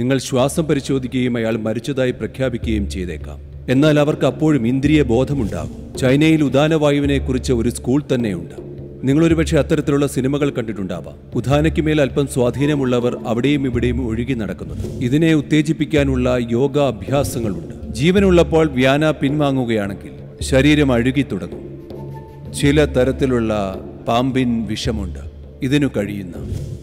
നിങ്ങൾ ശ്വാസം പരിശോധിക്കുകയും അയാൾ മരിച്ചതായി പ്രഖ്യാപിക്കുകയും ചെയ്തേക്കാം എന്നാൽ അവർക്ക് അപ്പോഴും ഇന്ദ്രിയ ബോധമുണ്ടാകും ചൈനയിൽ കുറിച്ച് ഒരു സ്കൂൾ തന്നെയുണ്ട് നിങ്ങളൊരുപക്ഷെ അത്തരത്തിലുള്ള സിനിമകൾ കണ്ടിട്ടുണ്ടാവാം ഉദാനയ്ക്ക് മേൽ അല്പം സ്വാധീനമുള്ളവർ അവിടെയും ഇവിടെയും ഒഴുകി നടക്കുന്നത് ഇതിനെ ഉത്തേജിപ്പിക്കാനുള്ള യോഗ അഭ്യാസങ്ങളുണ്ട് ജീവനുള്ളപ്പോൾ വ്യാന പിൻവാങ്ങുകയാണെങ്കിൽ ശരീരം അഴുകി തുടങ്ങും ചില തരത്തിലുള്ള പാമ്പിൻ വിഷമുണ്ട് ഇതിനു കഴിയുന്ന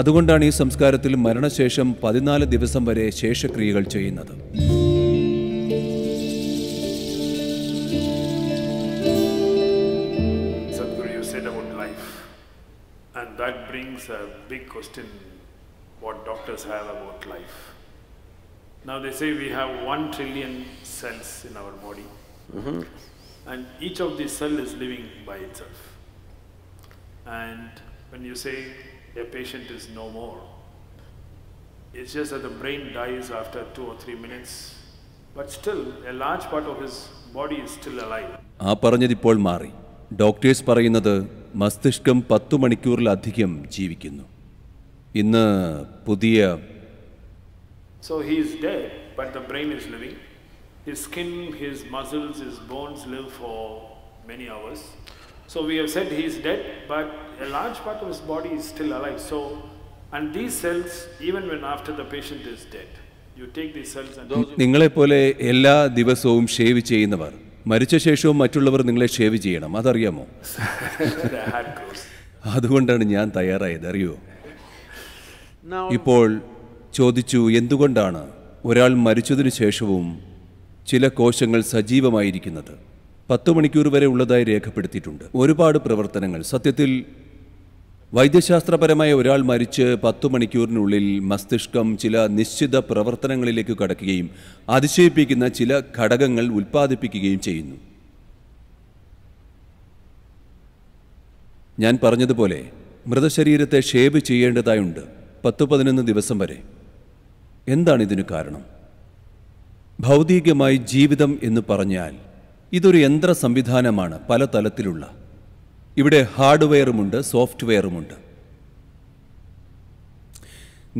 അതുകൊണ്ടാണ് ഈ സംസ്കാരത്തിൽ മരണശേഷം പതിനാല് ദിവസം വരെ ശേഷക്രിയകൾ ചെയ്യുന്നത് that brings a big question what doctors have about life. Now they say we have one trillion cells in our body, mm-hmm. and each of these cell is living by itself. And when you say a patient is no more. It's just that the brain dies after two or three minutes, but still a large part of his body is still alive. ആ പറഞ്ഞതിപ്പോൾ മാറി doctors പറയുന്നത് മസ്തിഷ്കം പത്തു മണിക്കൂറിലധികം ജീവിക്കുന്നു ഇന്ന് പുതിയ so he's dead but the brain is living his skin his muscles his bones live for many hours So we have said he is dead, but a large part of his body is still alive. So, and these cells, even when after the patient is dead, you take these cells and... നിങ്ങളെപ്പോലെ എല്ലാ ദിവസവും shave ചെയ്യുന്നവർ മരിച്ച ശേഷവും മറ്റുള്ളവർ നിങ്ങളെ shave ചെയ്യണം അതറിയാമോ അതുകൊണ്ടാണ് ഞാൻ തയ്യാറായത് അറിയോ ഇപ്പോൾ ചോദിച്ചു എന്തുകൊണ്ടാണ് ഒരാൾ മരിച്ചതിനു ശേഷവും ചില കോശങ്ങൾ സജീവമായിരിക്കുന്നത് പത്ത് മണിക്കൂർ വരെ ഉള്ളതായി രേഖപ്പെടുത്തിയിട്ടുണ്ട് ഒരുപാട് പ്രവർത്തനങ്ങൾ സത്യത്തിൽ വൈദ്യശാസ്ത്രപരമായ ഒരാൾ മരിച്ച് പത്തു മണിക്കൂറിനുള്ളിൽ മസ്തിഷ്കം ചില നിശ്ചിത പ്രവർത്തനങ്ങളിലേക്ക് കടക്കുകയും അതിശയിപ്പിക്കുന്ന ചില ഘടകങ്ങൾ ഉൽപ്പാദിപ്പിക്കുകയും ചെയ്യുന്നു ഞാൻ പറഞ്ഞതുപോലെ മൃതശരീരത്തെ ഷേവ് ചെയ്യേണ്ടതായുണ്ട് പത്ത് പതിനൊന്ന് ദിവസം വരെ എന്താണ് ഇതിന് കാരണം ഭൗതികമായി ജീവിതം എന്ന് പറഞ്ഞാൽ ഇതൊരു യന്ത്ര സംവിധാനമാണ് പല തലത്തിലുള്ള ഇവിടെ ഹാർഡ്വെയറുമുണ്ട് സോഫ്റ്റ്വെയറുമുണ്ട്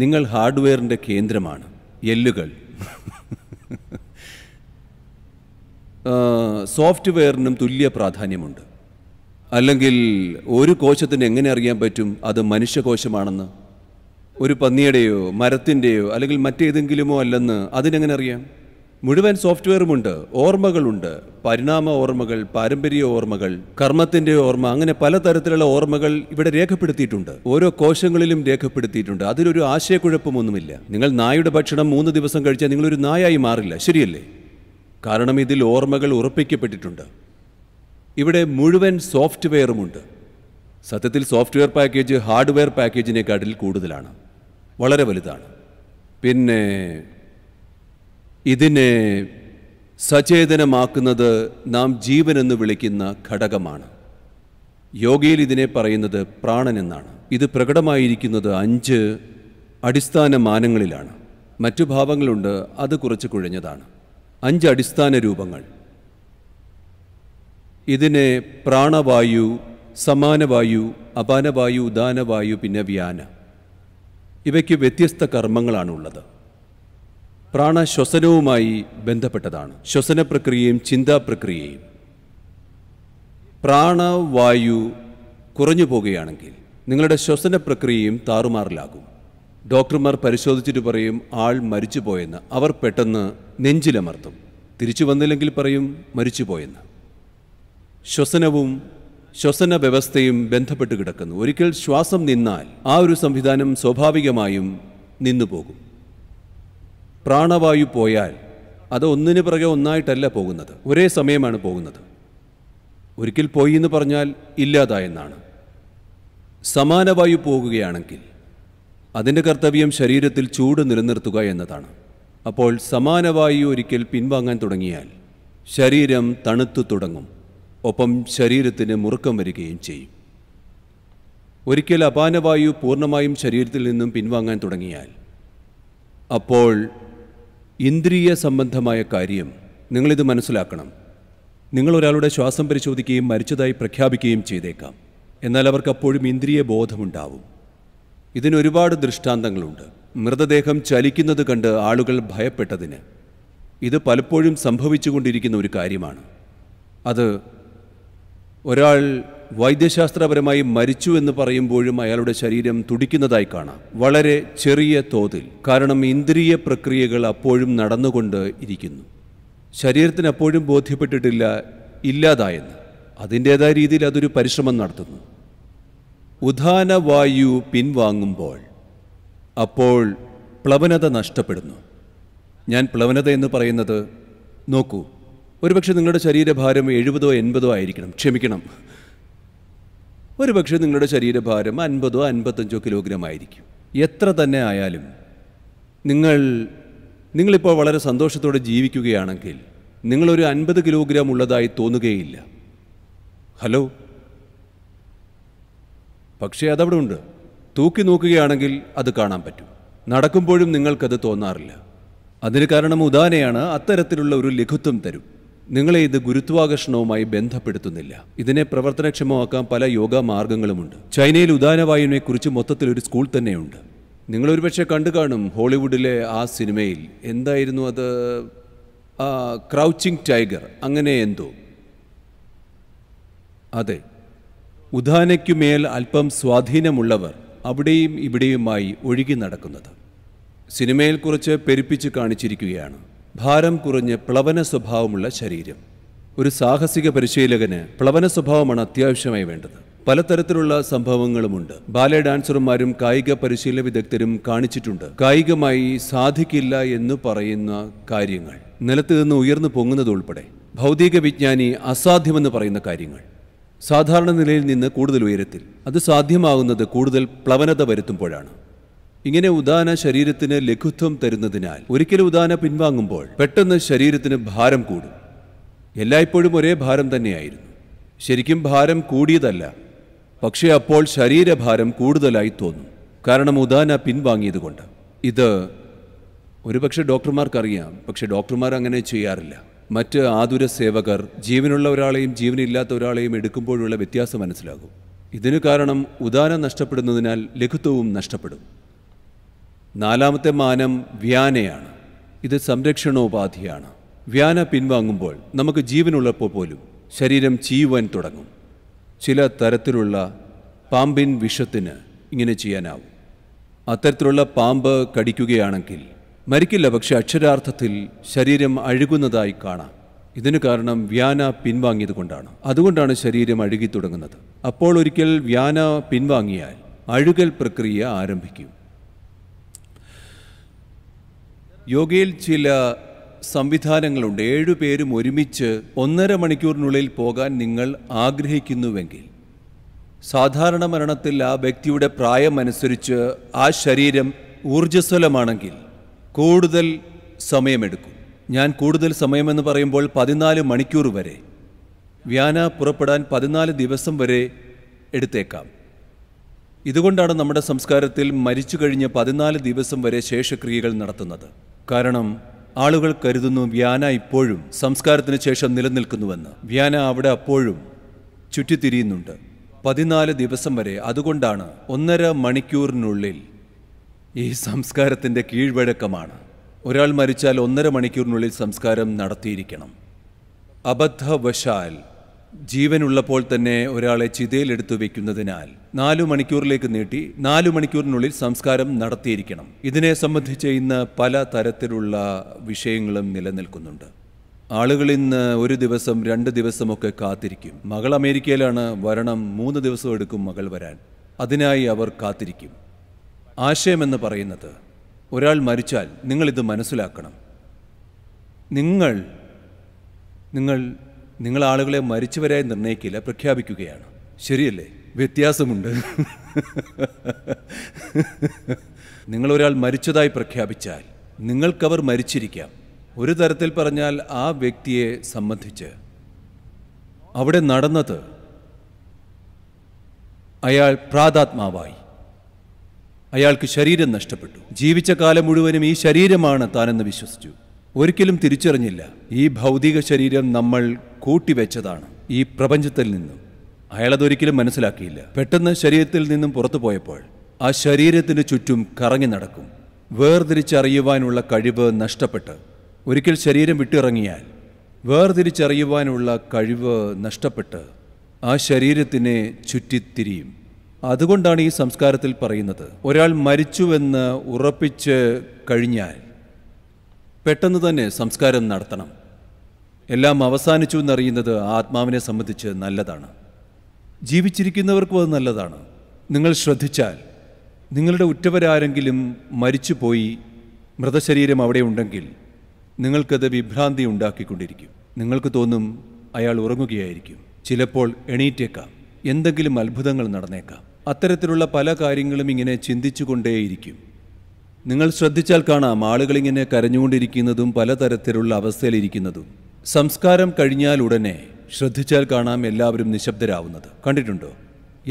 നിങ്ങൾ ഹാർഡ്വെയറിൻ്റെ കേന്ദ്രമാണ് എല്ലുകൾ സോഫ്റ്റ്വെയറിനും തുല്യ പ്രാധാന്യമുണ്ട് അല്ലെങ്കിൽ ഒരു കോശത്തിന് എങ്ങനെ അറിയാൻ പറ്റും അത് മനുഷ്യകോശമാണെന്ന് ഒരു പന്നിയുടെയോ മരത്തിൻ്റെയോ അല്ലെങ്കിൽ മറ്റേതെങ്കിലുമോ അല്ലെന്ന് അതിനെങ്ങനെ അറിയാം മുഴുവൻ സോഫ്റ്റ്വെയറുമുണ്ട് ഓർമ്മകളുണ്ട് പരിണാമ ഓർമ്മകൾ പാരമ്പര്യ ഓർമ്മകൾ കർമ്മത്തിന്റെ ഓർമ്മ അങ്ങനെ പലതരത്തിലുള്ള ഓർമ്മകൾ ഇവിടെ രേഖപ്പെടുത്തിയിട്ടുണ്ട് ഓരോ കോശങ്ങളിലും രേഖപ്പെടുത്തിയിട്ടുണ്ട് അതിലൊരു ആശയക്കുഴപ്പമൊന്നുമില്ല നിങ്ങൾ നായുടെ ഭക്ഷണം മൂന്ന് ദിവസം കഴിച്ചാൽ നിങ്ങളൊരു നായായി മാറില്ല ശരിയല്ലേ കാരണം ഇതിൽ ഓർമ്മകൾ ഉറപ്പിക്കപ്പെട്ടിട്ടുണ്ട് ഇവിടെ മുഴുവൻ സോഫ്റ്റ്വെയറുമുണ്ട് സത്യത്തിൽ സോഫ്റ്റ്വെയർ പാക്കേജ് ഹാർഡ്വെയർ പാക്കേജിനെക്കാട്ടിൽ കൂടുതലാണ് വളരെ വലുതാണ് പിന്നെ ഇതിനെ സചേതനമാക്കുന്നത് നാം ജീവനെന്ന് വിളിക്കുന്ന ഘടകമാണ് യോഗയിൽ ഇതിനെ പറയുന്നത് പ്രാണൻ എന്നാണ് ഇത് പ്രകടമായിരിക്കുന്നത് അഞ്ച് അടിസ്ഥാന മാനങ്ങളിലാണ് മറ്റു ഭാവങ്ങളുണ്ട് അത് കുറച്ച് കുഴഞ്ഞതാണ് അഞ്ച് അടിസ്ഥാന രൂപങ്ങൾ ഇതിനെ പ്രാണവായു സമാനവായു അപാനവായു ഉദാനവായു പിന്നെ വ്യാന ഇവയ്ക്ക് വ്യത്യസ്ത കർമ്മങ്ങളാണുള്ളത് പ്രാണശ്വസനവുമായി ബന്ധപ്പെട്ടതാണ് ശ്വസന പ്രക്രിയയും ചിന്താ പ്രക്രിയയും പ്രാണവായു കുറഞ്ഞു പോകുകയാണെങ്കിൽ നിങ്ങളുടെ ശ്വസന പ്രക്രിയയും താറുമാറിലാകും ഡോക്ടർമാർ പരിശോധിച്ചിട്ട് പറയും ആൾ മരിച്ചുപോയെന്ന് അവർ പെട്ടെന്ന് നെഞ്ചിലമർത്തും തിരിച്ചു വന്നില്ലെങ്കിൽ പറയും മരിച്ചുപോയെന്ന് ശ്വസനവും ശ്വസന വ്യവസ്ഥയും ബന്ധപ്പെട്ട് കിടക്കുന്നു ഒരിക്കൽ ശ്വാസം നിന്നാൽ ആ ഒരു സംവിധാനം സ്വാഭാവികമായും നിന്നുപോകും പ്രാണവായു പോയാൽ അത് ഒന്നിന് പിറകെ ഒന്നായിട്ടല്ല പോകുന്നത് ഒരേ സമയമാണ് പോകുന്നത് ഒരിക്കൽ പോയി എന്ന് പറഞ്ഞാൽ ഇല്ലാതായെന്നാണ് സമാനവായു പോകുകയാണെങ്കിൽ അതിൻ്റെ കർത്തവ്യം ശരീരത്തിൽ ചൂട് നിലനിർത്തുക എന്നതാണ് അപ്പോൾ സമാനവായു ഒരിക്കൽ പിൻവാങ്ങാൻ തുടങ്ങിയാൽ ശരീരം തണുത്തു തുടങ്ങും ഒപ്പം ശരീരത്തിന് മുറുക്കം വരികയും ചെയ്യും ഒരിക്കൽ അപാനവായു പൂർണ്ണമായും ശരീരത്തിൽ നിന്നും പിൻവാങ്ങാൻ തുടങ്ങിയാൽ അപ്പോൾ ഇന്ദ്രിയ സംബന്ധമായ കാര്യം നിങ്ങളിത് മനസ്സിലാക്കണം നിങ്ങൾ ഒരാളുടെ ശ്വാസം പരിശോധിക്കുകയും മരിച്ചതായി പ്രഖ്യാപിക്കുകയും ചെയ്തേക്കാം എന്നാൽ അവർക്ക് അപ്പോഴും ഇന്ദ്രിയ ബോധമുണ്ടാവും ഇതിനൊരുപാട് ദൃഷ്ടാന്തങ്ങളുണ്ട് മൃതദേഹം ചലിക്കുന്നത് കണ്ട് ആളുകൾ ഭയപ്പെട്ടതിന് ഇത് പലപ്പോഴും സംഭവിച്ചുകൊണ്ടിരിക്കുന്ന ഒരു കാര്യമാണ് അത് ഒരാൾ വൈദ്യശാസ്ത്രപരമായി മരിച്ചു എന്ന് പറയുമ്പോഴും അയാളുടെ ശരീരം തുടിക്കുന്നതായി കാണാം വളരെ ചെറിയ തോതിൽ കാരണം ഇന്ദ്രിയ പ്രക്രിയകൾ അപ്പോഴും നടന്നുകൊണ്ട് ഇരിക്കുന്നു ശരീരത്തിന് അപ്പോഴും ബോധ്യപ്പെട്ടിട്ടില്ല ഇല്ലാതായെന്ന് അതിൻ്റേതായ രീതിയിൽ അതൊരു പരിശ്രമം നടത്തുന്നു ഉദാനവായു പിൻവാങ്ങുമ്പോൾ അപ്പോൾ പ്ലവനത നഷ്ടപ്പെടുന്നു ഞാൻ പ്ലവനത എന്ന് പറയുന്നത് നോക്കൂ ഒരുപക്ഷെ നിങ്ങളുടെ ശരീരഭാരം എഴുപതോ എൺപതോ ആയിരിക്കണം ക്ഷമിക്കണം ഒരു പക്ഷേ നിങ്ങളുടെ ശരീരഭാരം അൻപതോ അൻപത്തഞ്ചോ കിലോഗ്രാം ആയിരിക്കും എത്ര തന്നെ ആയാലും നിങ്ങൾ നിങ്ങളിപ്പോൾ വളരെ സന്തോഷത്തോടെ ജീവിക്കുകയാണെങ്കിൽ നിങ്ങളൊരു അൻപത് കിലോഗ്രാം ഉള്ളതായി തോന്നുകയില്ല ഹലോ പക്ഷേ അതവിടെ ഉണ്ട് തൂക്കി നോക്കുകയാണെങ്കിൽ അത് കാണാൻ പറ്റും നടക്കുമ്പോഴും നിങ്ങൾക്കത് തോന്നാറില്ല അതിന് കാരണം ഉദാനയാണ് അത്തരത്തിലുള്ള ഒരു ലഘുത്വം തരും നിങ്ങളെ ഇത് ഗുരുത്വാകർഷണവുമായി ബന്ധപ്പെടുത്തുന്നില്ല ഇതിനെ പ്രവർത്തനക്ഷമമാക്കാൻ പല യോഗ മാർഗങ്ങളുമുണ്ട് ചൈനയിൽ ഉദാനവായുവിനെക്കുറിച്ച് മൊത്തത്തിൽ ഒരു സ്കൂൾ തന്നെയുണ്ട് നിങ്ങളൊരു പക്ഷേ കണ്ടു കാണും ഹോളിവുഡിലെ ആ സിനിമയിൽ എന്തായിരുന്നു അത് ക്രൗച്ചിങ് ടൈഗർ അങ്ങനെ എന്തോ അതെ ഉദാനയ്ക്കുമേൽ അല്പം സ്വാധീനമുള്ളവർ അവിടെയും ഇവിടെയുമായി ഒഴുകി നടക്കുന്നത് സിനിമയിൽ കുറച്ച് പെരുപ്പിച്ച് കാണിച്ചിരിക്കുകയാണ് ഭാരം കുറഞ്ഞ് പ്ലവന സ്വഭാവമുള്ള ശരീരം ഒരു സാഹസിക പരിശീലകന് പ്ലവന സ്വഭാവമാണ് അത്യാവശ്യമായി വേണ്ടത് പലതരത്തിലുള്ള സംഭവങ്ങളുമുണ്ട് ബാലെ ഡാൻസർമാരും കായിക പരിശീലന വിദഗ്ധരും കാണിച്ചിട്ടുണ്ട് കായികമായി സാധിക്കില്ല എന്ന് പറയുന്ന കാര്യങ്ങൾ നിലത്ത് നിന്ന് ഉയർന്നു പൊങ്ങുന്നത് ഉൾപ്പെടെ ഭൗതിക വിജ്ഞാനി അസാധ്യമെന്ന് പറയുന്ന കാര്യങ്ങൾ സാധാരണ നിലയിൽ നിന്ന് കൂടുതൽ ഉയരത്തിൽ അത് സാധ്യമാകുന്നത് കൂടുതൽ പ്ലവനത വരുത്തുമ്പോഴാണ് ഇങ്ങനെ ഉദാന ശരീരത്തിന് ലഘുത്വം തരുന്നതിനാൽ ഒരിക്കലും ഉദാന പിൻവാങ്ങുമ്പോൾ പെട്ടെന്ന് ശരീരത്തിന് ഭാരം കൂടും എല്ലായ്പ്പോഴും ഒരേ ഭാരം തന്നെയായിരുന്നു ശരിക്കും ഭാരം കൂടിയതല്ല പക്ഷേ അപ്പോൾ ശരീരഭാരം കൂടുതലായി തോന്നും കാരണം ഉദാന പിൻവാങ്ങിയതുകൊണ്ട് ഇത് ഒരുപക്ഷെ ഡോക്ടർമാർക്കറിയാം പക്ഷെ ഡോക്ടർമാർ അങ്ങനെ ചെയ്യാറില്ല മറ്റ് ആതുര സേവകർ ജീവനുള്ള ഒരാളെയും ജീവനില്ലാത്ത ഒരാളെയും എടുക്കുമ്പോഴുള്ള വ്യത്യാസം മനസ്സിലാകും ഇതിനു കാരണം ഉദാനം നഷ്ടപ്പെടുന്നതിനാൽ ലഘുത്വവും നഷ്ടപ്പെടും നാലാമത്തെ മാനം വ്യാനയാണ് ഇത് സംരക്ഷണോപാധിയാണ് വ്യാന പിൻവാങ്ങുമ്പോൾ നമുക്ക് ജീവനുള്ളപ്പോൾ പോലും ശരീരം ചീവാൻ തുടങ്ങും ചില തരത്തിലുള്ള പാമ്പിൻ വിഷത്തിന് ഇങ്ങനെ ചെയ്യാനാവും അത്തരത്തിലുള്ള പാമ്പ് കടിക്കുകയാണെങ്കിൽ മരിക്കില്ല പക്ഷെ അക്ഷരാർത്ഥത്തിൽ ശരീരം അഴുകുന്നതായി കാണാം ഇതിന് കാരണം വ്യാന പിൻവാങ്ങിയത് കൊണ്ടാണ് അതുകൊണ്ടാണ് ശരീരം അഴുകി തുടങ്ങുന്നത് അപ്പോൾ ഒരിക്കൽ വ്യാന പിൻവാങ്ങിയാൽ അഴുകൽ പ്രക്രിയ ആരംഭിക്കും യോഗയിൽ ചില സംവിധാനങ്ങളുണ്ട് ഏഴു പേരും ഒരുമിച്ച് ഒന്നര മണിക്കൂറിനുള്ളിൽ പോകാൻ നിങ്ങൾ ആഗ്രഹിക്കുന്നുവെങ്കിൽ സാധാരണ മരണത്തിൽ ആ വ്യക്തിയുടെ പ്രായമനുസരിച്ച് ആ ശരീരം ഊർജ്ജസ്വലമാണെങ്കിൽ കൂടുതൽ സമയമെടുക്കും ഞാൻ കൂടുതൽ സമയമെന്ന് പറയുമ്പോൾ പതിനാല് മണിക്കൂർ വരെ വ്യാന പുറപ്പെടാൻ പതിനാല് ദിവസം വരെ എടുത്തേക്കാം ഇതുകൊണ്ടാണ് നമ്മുടെ സംസ്കാരത്തിൽ മരിച്ചു കഴിഞ്ഞ പതിനാല് ദിവസം വരെ ശേഷക്രിയകൾ നടത്തുന്നത് കാരണം ആളുകൾ കരുതുന്നു വ്യാന ഇപ്പോഴും സംസ്കാരത്തിന് ശേഷം നിലനിൽക്കുന്നുവെന്ന് വ്യാന അവിടെ അപ്പോഴും ചുറ്റിത്തിരിയുന്നുണ്ട് പതിനാല് ദിവസം വരെ അതുകൊണ്ടാണ് ഒന്നര മണിക്കൂറിനുള്ളിൽ ഈ സംസ്കാരത്തിൻ്റെ കീഴ്വഴക്കമാണ് ഒരാൾ മരിച്ചാൽ ഒന്നര മണിക്കൂറിനുള്ളിൽ സംസ്കാരം നടത്തിയിരിക്കണം അബദ്ധവശാൽ ജീവനുള്ളപ്പോൾ തന്നെ ഒരാളെ ചിതയിലെടുത്തു വയ്ക്കുന്നതിനാൽ നാലു മണിക്കൂറിലേക്ക് നീട്ടി നാലു മണിക്കൂറിനുള്ളിൽ സംസ്കാരം നടത്തിയിരിക്കണം ഇതിനെ സംബന്ധിച്ച് ഇന്ന് പല തരത്തിലുള്ള വിഷയങ്ങളും നിലനിൽക്കുന്നുണ്ട് ആളുകൾ ഇന്ന് ഒരു ദിവസം രണ്ട് ദിവസമൊക്കെ കാത്തിരിക്കും മകൾ അമേരിക്കയിലാണ് വരണം മൂന്ന് ദിവസം എടുക്കും മകൾ വരാൻ അതിനായി അവർ കാത്തിരിക്കും ആശയമെന്ന് പറയുന്നത് ഒരാൾ മരിച്ചാൽ നിങ്ങളിത് മനസ്സിലാക്കണം നിങ്ങൾ നിങ്ങൾ നിങ്ങൾ ആളുകളെ മരിച്ചവരായി നിർണ്ണയിക്കില്ല പ്രഖ്യാപിക്കുകയാണ് ശരിയല്ലേ വ്യത്യാസമുണ്ട് നിങ്ങളൊരാൾ മരിച്ചതായി പ്രഖ്യാപിച്ചാൽ നിങ്ങൾക്കവർ മരിച്ചിരിക്കാം ഒരു തരത്തിൽ പറഞ്ഞാൽ ആ വ്യക്തിയെ സംബന്ധിച്ച് അവിടെ നടന്നത് അയാൾ പ്രാതാത്മാവായി അയാൾക്ക് ശരീരം നഷ്ടപ്പെട്ടു ജീവിച്ച കാലം മുഴുവനും ഈ ശരീരമാണ് താനെന്ന് വിശ്വസിച്ചു ഒരിക്കലും തിരിച്ചറിഞ്ഞില്ല ഈ ഭൗതിക ശരീരം നമ്മൾ കൂട്ടിവെച്ചതാണ് ഈ പ്രപഞ്ചത്തിൽ നിന്നും അയാളതൊരിക്കലും മനസ്സിലാക്കിയില്ല പെട്ടെന്ന് ശരീരത്തിൽ നിന്നും പുറത്തു പോയപ്പോൾ ആ ശരീരത്തിന് ചുറ്റും കറങ്ങി നടക്കും വേർതിരിച്ചറിയുവാനുള്ള കഴിവ് നഷ്ടപ്പെട്ട് ഒരിക്കൽ ശരീരം വിട്ടിറങ്ങിയാൽ വേർതിരിച്ചറിയുവാനുള്ള കഴിവ് നഷ്ടപ്പെട്ട് ആ ശരീരത്തിനെ ചുറ്റിത്തിരിയും അതുകൊണ്ടാണ് ഈ സംസ്കാരത്തിൽ പറയുന്നത് ഒരാൾ മരിച്ചുവെന്ന് ഉറപ്പിച്ച് കഴിഞ്ഞാൽ പെട്ടെന്ന് തന്നെ സംസ്കാരം നടത്തണം എല്ലാം അവസാനിച്ചു എന്നറിയുന്നത് ആത്മാവിനെ സംബന്ധിച്ച് നല്ലതാണ് ജീവിച്ചിരിക്കുന്നവർക്കും അത് നല്ലതാണ് നിങ്ങൾ ശ്രദ്ധിച്ചാൽ നിങ്ങളുടെ ഉറ്റവരാരെങ്കിലും മരിച്ചുപോയി മൃതശരീരം അവിടെ ഉണ്ടെങ്കിൽ നിങ്ങൾക്കത് വിഭ്രാന്തി ഉണ്ടാക്കിക്കൊണ്ടിരിക്കും നിങ്ങൾക്ക് തോന്നും അയാൾ ഉറങ്ങുകയായിരിക്കും ചിലപ്പോൾ എണീറ്റേക്കാം എന്തെങ്കിലും അത്ഭുതങ്ങൾ നടന്നേക്കാം അത്തരത്തിലുള്ള പല കാര്യങ്ങളും ഇങ്ങനെ ചിന്തിച്ചുകൊണ്ടേയിരിക്കും നിങ്ങൾ ശ്രദ്ധിച്ചാൽ കാണാം ആളുകളിങ്ങനെ കരഞ്ഞുകൊണ്ടിരിക്കുന്നതും പലതരത്തിലുള്ള അവസ്ഥയിലിരിക്കുന്നതും സംസ്കാരം കഴിഞ്ഞാൽ ഉടനെ ശ്രദ്ധിച്ചാൽ കാണാം എല്ലാവരും നിശബ്ദരാവുന്നത് കണ്ടിട്ടുണ്ടോ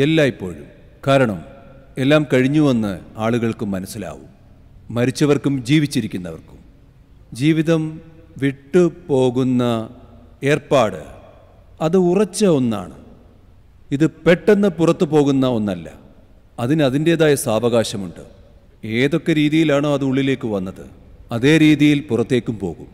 എല്ലായ്പ്പോഴും കാരണം എല്ലാം കഴിഞ്ഞുവെന്ന് ആളുകൾക്ക് മനസ്സിലാവും മരിച്ചവർക്കും ജീവിച്ചിരിക്കുന്നവർക്കും ജീവിതം വിട്ടുപോകുന്ന ഏർപ്പാട് അത് ഉറച്ച ഒന്നാണ് ഇത് പെട്ടെന്ന് പുറത്തു പോകുന്ന ഒന്നല്ല അതിന് അതിൻ്റേതായ സാവകാശമുണ്ട് ഏതൊക്കെ രീതിയിലാണോ അത് ഉള്ളിലേക്ക് വന്നത് അതേ രീതിയിൽ പുറത്തേക്കും പോകും